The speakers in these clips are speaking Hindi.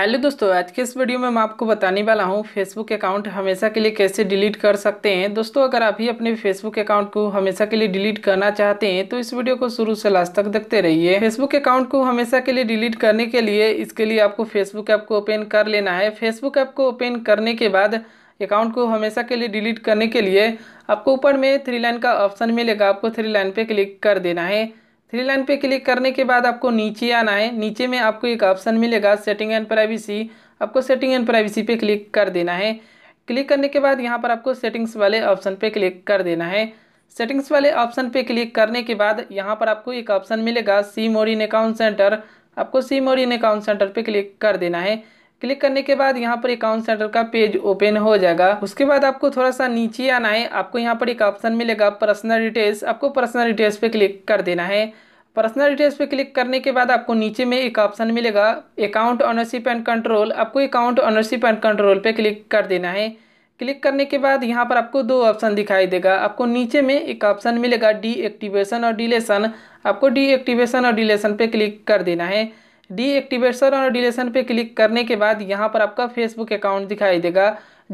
हेलो दोस्तों आज के इस वीडियो में मैं आपको बताने वाला हूँ फेसबुक अकाउंट हमेशा के लिए कैसे डिलीट कर सकते हैं दोस्तों अगर आप ही अपने फेसबुक अकाउंट को हमेशा के लिए डिलीट करना चाहते हैं तो इस वीडियो को शुरू से लास्ट तक देखते रहिए फेसबुक अकाउंट को हमेशा के लिए डिलीट करने के लिए इसके लिए आपको फेसबुक ऐप को ओपन कर लेना है फेसबुक ऐप को ओपन करने के बाद अकाउंट को हमेशा के लिए डिलीट करने के लिए आपको ऊपर में थ्री लाइन का ऑप्शन मिलेगा आपको थ्री लाइन पर क्लिक कर देना है थ्री लाइन पे क्लिक करने के बाद आपको नीचे आना है नीचे में आपको एक ऑप्शन मिलेगा सेटिंग एंड प्राइवेसी आपको सेटिंग एंड प्राइवेसी पे क्लिक कर देना है क्लिक करने के बाद यहाँ पर आपको सेटिंग्स वाले ऑप्शन पे क्लिक कर देना है सेटिंग्स वाले ऑप्शन पे क्लिक करने के बाद यहाँ पर आपको एक ऑप्शन मिलेगा सी मोरिन अकाउंट सेंटर आपको सी मोरिन अकाउंट सेंटर पर क्लिक कर देना है क्लिक करने के बाद यहाँ पर अकाउंट सेंटर का पेज ओपन हो जाएगा उसके बाद आपको थोड़ा सा नीचे आना है आपको यहाँ पर एक ऑप्शन मिलेगा पर्सनल डिटेल्स आपको पर्सनल डिटेल्स पे क्लिक कर देना है पर्सनल डिटेल्स पे क्लिक करने के बाद आपको नीचे में एक ऑप्शन मिलेगा अकाउंट ऑनरशिप एंड कंट्रोल आपको अकाउंट ऑनरशिप एंड कंट्रोल पे क्लिक कर देना है क्लिक करने के बाद यहाँ पर आपको दो ऑप्शन दिखाई देगा आपको नीचे में एक ऑप्शन मिलेगा डीएक्टिवेशन और डिलेशन आपको डीएक्टिवेशन और डिलेशन पे क्लिक कर देना है डीएक्टिवेशन और डिलेशन पे क्लिक करने के बाद यहाँ पर आपका फेसबुक अकाउंट दिखाई देगा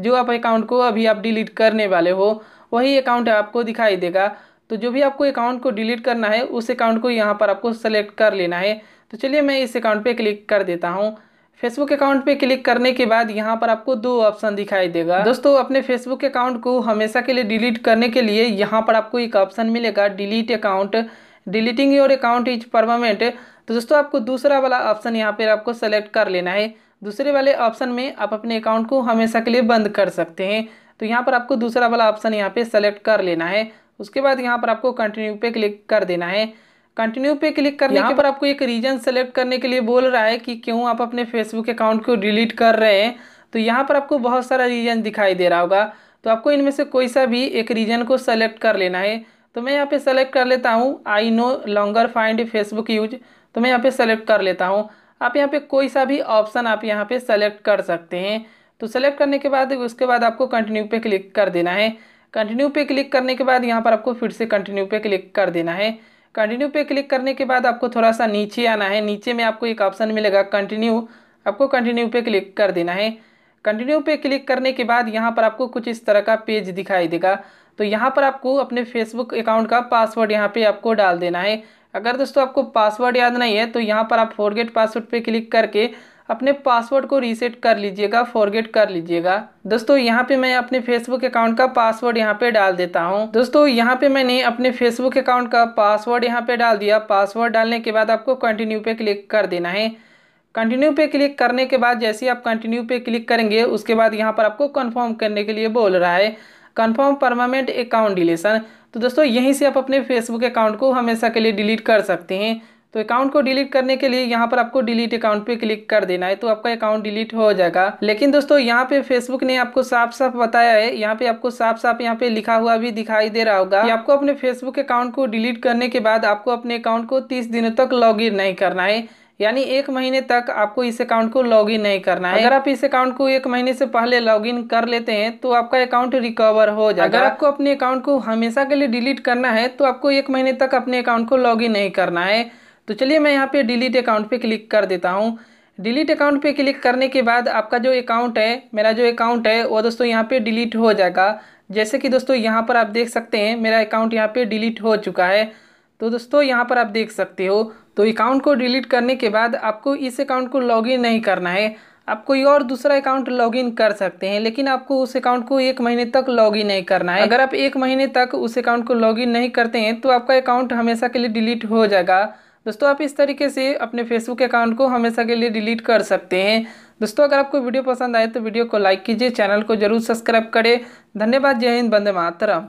जो आप अकाउंट को अभी आप डिलीट करने वाले हो वही अकाउंट आपको दिखाई देगा तो जो भी आपको अकाउंट को डिलीट करना है उस अकाउंट को यहाँ पर आपको सेलेक्ट कर लेना है तो चलिए मैं इस अकाउंट पे क्लिक कर देता हूँ फेसबुक अकाउंट पे क्लिक करने के बाद यहाँ पर आपको दो ऑप्शन दिखाई देगा दोस्तों अपने फेसबुक अकाउंट को हमेशा के लिए डिलीट करने के लिए यहाँ पर आपको एक ऑप्शन मिलेगा delete account deleting your account is permanent तो दोस्तों आपको दूसरा वाला ऑप्शन यहाँ पर आपको सेलेक्ट कर लेना है दूसरे वाले ऑप्शन में आप अपने अकाउंट को हमेशा के लिए बंद कर सकते हैं तो यहाँ पर आपको दूसरा वाला ऑप्शन यहाँ पे सेलेक्ट कर लेना है उसके बाद यहाँ पर आपको कंटिन्यू पे क्लिक कर देना है कंटिन्यू पे क्लिक करने के पर आपको एक रीजन सेलेक्ट करने के लिए बोल रहा है कि क्यों आप अपने फेसबुक अकाउंट को डिलीट कर रहे हैं तो यहाँ पर आपको बहुत सारा रीजन दिखाई दे रहा होगा तो आपको इनमें से कोई सा भी एक रीजन को सेलेक्ट कर लेना है तो मैं यहाँ पे सेलेक्ट कर लेता हूँ I no longer find Facebook use तो मैं यहाँ पे सेलेक्ट कर लेता हूँ आप यहाँ पे कोई सा भी ऑप्शन आप यहाँ पे सेलेक्ट कर सकते हैं तो सेलेक्ट करने के बाद उसके बाद आपको कंटिन्यू पे क्लिक कर देना है कंटिन्यू पे क्लिक करने के बाद यहाँ पर आपको फिर से कंटिन्यू पे क्लिक कर देना है कंटिन्यू पे क्लिक करने के बाद आपको थोड़ा सा नीचे आना है नीचे में आपको एक ऑप्शन मिलेगा कंटिन्यू आपको कंटिन्यू पे क्लिक कर देना है कंटिन्यू पे क्लिक करने के बाद यहाँ पर आपको कुछ इस तरह का पेज दिखाई देगा तो यहाँ पर आपको अपने फेसबुक अकाउंट का पासवर्ड यहाँ पे आपको डाल देना है अगर दोस्तों आपको पासवर्ड याद नहीं है तो यहाँ पर आप फोरगेट पासवर्ड पे क्लिक करके अपने पासवर्ड को रीसेट कर लीजिएगा फॉरगेट कर लीजिएगा दोस्तों यहाँ पे मैं अपने फेसबुक अकाउंट का पासवर्ड यहाँ पे डाल देता हूँ दोस्तों यहाँ पे मैंने अपने फेसबुक अकाउंट का पासवर्ड यहाँ पे डाल दिया पासवर्ड डालने के बाद आपको कंटिन्यू पे क्लिक कर देना है कंटिन्यू पे क्लिक करने के बाद जैसे ही आप कंटिन्यू पे क्लिक करेंगे उसके बाद यहाँ पर आपको कन्फर्म करने के लिए बोल रहा है कन्फर्म परमानेंट अकाउंट डिलीशन तो दोस्तों यहीं से आप अपने फेसबुक अकाउंट को हमेशा के लिए डिलीट कर सकते हैं तो अकाउंट को डिलीट करने के लिए यहाँ पर आपको डिलीट अकाउंट पे क्लिक कर देना है तो आपका अकाउंट डिलीट हो जाएगा लेकिन दोस्तों यहाँ पे फेसबुक ने आपको साफ साफ बताया है यहाँ पे आपको साफ साफ यहाँ पे लिखा हुआ भी दिखाई दे रहा होगा कि आपको अपने फेसबुक अकाउंट को डिलीट करने के बाद आपको अपने अकाउंट को तीस दिनों तक लॉग नहीं करना है यानी एक महीने तक आपको इस अकाउंट को लॉगिन नहीं करना है अगर आप इस अकाउंट को एक महीने से पहले लॉगिन कर लेते हैं तो आपका अकाउंट रिकवर हो जाएगा अगर आपको अपने अकाउंट को हमेशा के लिए डिलीट करना है तो आपको एक महीने तक अपने अकाउंट को लॉगिन नहीं करना है तो चलिए मैं यहाँ पे डिलीट अकाउंट पे क्लिक कर देता हूँ डिलीट अकाउंट पे क्लिक करने के बाद आपका जो अकाउंट है मेरा जो अकाउंट है वो दोस्तों यहाँ पे डिलीट हो जाएगा जैसे कि दोस्तों यहाँ पर आप देख सकते हैं मेरा अकाउंट यहाँ पे डिलीट हो चुका है तो दोस्तों यहाँ पर आप देख सकते हो तो अकाउंट को डिलीट करने के बाद आपको इस अकाउंट को इन नहीं करना है आप कोई और दूसरा अकाउंट लॉगिन कर सकते हैं लेकिन आपको उस अकाउंट को एक महीने तक लॉगिन नहीं करना है अगर आप एक महीने तक उस अकाउंट को लॉगिन नहीं करते हैं तो आपका अकाउंट हमेशा के लिए डिलीट हो जाएगा दोस्तों आप इस तरीके से अपने फेसबुक अकाउंट को हमेशा के लिए डिलीट कर सकते हैं दोस्तों अगर आपको वीडियो पसंद आए तो वीडियो को लाइक कीजिए चैनल को जरूर सब्सक्राइब करें धन्यवाद जय हिंद बंदे मातरम